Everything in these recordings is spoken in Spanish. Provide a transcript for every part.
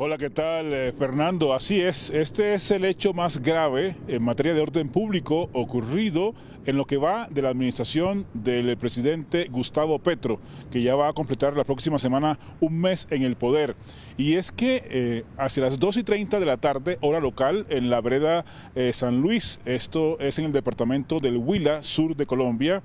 Hola, ¿qué tal, eh, Fernando? Así es, este es el hecho más grave en materia de orden público ocurrido en lo que va de la administración del presidente Gustavo Petro, que ya va a completar la próxima semana un mes en el poder. Y es que eh, hacia las 2 y 30 de la tarde, hora local, en la breda eh, San Luis, esto es en el departamento del Huila, sur de Colombia,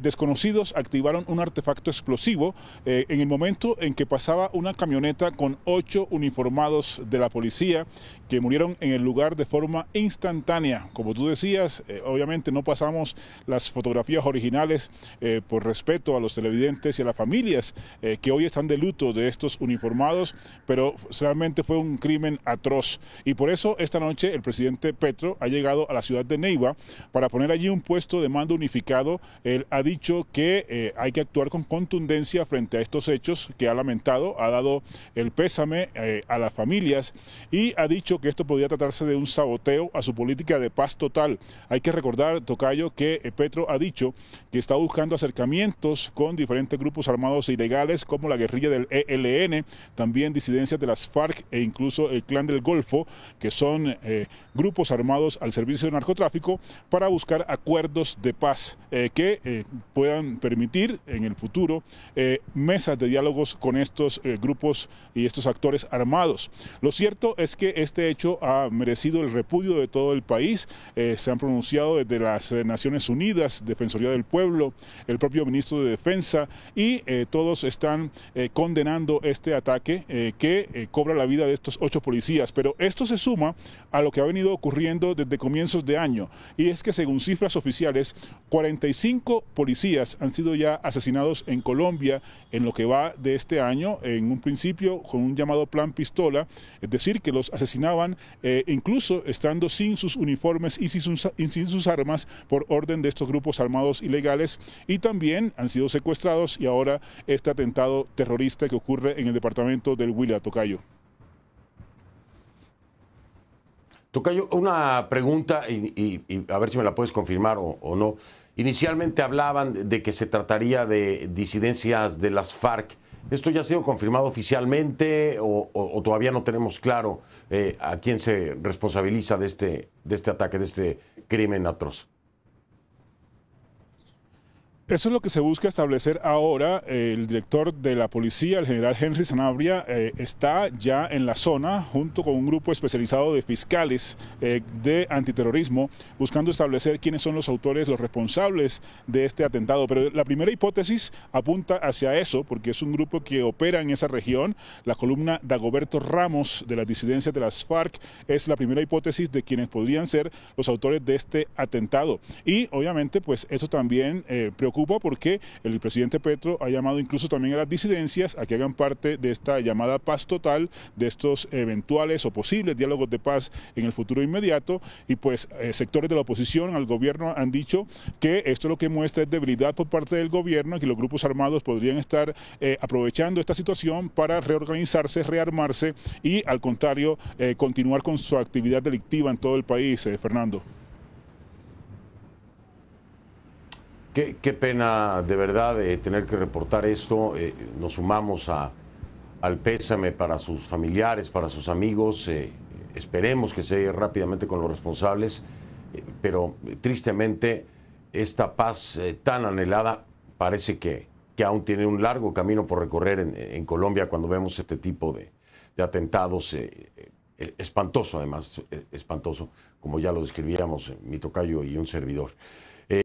desconocidos activaron un artefacto explosivo en el momento en que pasaba una camioneta con ocho uniformes formados de la policía que murieron en el lugar de forma instantánea. Como tú decías, eh, obviamente no pasamos las fotografías originales eh, por respeto a los televidentes y a las familias eh, que hoy están de luto de estos uniformados, pero realmente fue un crimen atroz. Y por eso esta noche el presidente Petro ha llegado a la ciudad de Neiva para poner allí un puesto de mando unificado. Él ha dicho que hay que actuar con contundencia frente a estos hechos que ha lamentado, ha dado el pésame a las familias y ha dicho que esto podría tratarse de un saboteo a su política de paz total. Hay que recordar, Tocayo, que eh, Petro ha dicho que está buscando acercamientos con diferentes grupos armados e ilegales como la guerrilla del ELN, también disidencias de las FARC e incluso el Clan del Golfo, que son eh, grupos armados al servicio del narcotráfico, para buscar acuerdos de paz eh, que puedan permitir en el futuro mesas de diálogos con estos grupos y estos actores armados. Lo cierto es que este hecho ha merecido el repudio de todo el país. Eh, se han pronunciado desde las eh, Naciones Unidas, Defensoría del Pueblo, el propio ministro de Defensa y eh, todos están condenando este ataque que cobra la vida de estos ocho policías. Pero esto se suma a lo que ha venido ocurriendo desde comienzos de año y es que según cifras oficiales, 45 policías han sido ya asesinados en Colombia en lo que va de este año, en un principio con un llamado plan pistola, es decir, que los asesinados eh, incluso estando sin sus uniformes y sin sus, armas por orden de estos grupos armados ilegales y también han sido secuestrados y ahora este atentado terrorista que ocurre en el departamento del Huila, Tocayo. Tocayo, una pregunta y, a ver si me la puedes confirmar o, no. Inicialmente hablaban de que se trataría de disidencias de las FARC. ¿Esto ya ha sido confirmado oficialmente o, todavía no tenemos claro eh, a quién se responsabiliza de este, de este ataque, de este crimen atroz? Eso es lo que se busca establecer ahora. El director de la policía, el general Henry Sanabria, eh, está ya en la zona junto con un grupo especializado de fiscales eh, de antiterrorismo buscando establecer quiénes son los autores, los responsables de este atentado. Pero la primera hipótesis apunta hacia eso porque es un grupo que opera en esa región. La columna Dagoberto Ramos de las disidencias de las FARC es la primera hipótesis de quienes podrían ser los autores de este atentado. Y obviamente pues eso también eh, preocupa porque el presidente Petro ha llamado incluso también a las disidencias a que hagan parte de esta llamada paz total, de estos eventuales o posibles diálogos de paz en el futuro inmediato. Y pues eh, sectores de la oposición al gobierno han dicho que esto lo que muestra es debilidad por parte del gobierno y que los grupos armados podrían estar eh, aprovechando esta situación para reorganizarse, rearmarse y al contrario eh, continuar con su actividad delictiva en todo el país, Fernando. Qué, pena de verdad eh, tener que reportar esto. Eh, nos sumamos al pésame para sus familiares, para sus amigos. Eh, esperemos que se llegue rápidamente con los responsables, pero tristemente esta paz tan anhelada parece que, aún tiene un largo camino por recorrer en, Colombia cuando vemos este tipo de, atentados. espantoso, además, espantoso, como ya lo describíamos mi tocayo y un servidor.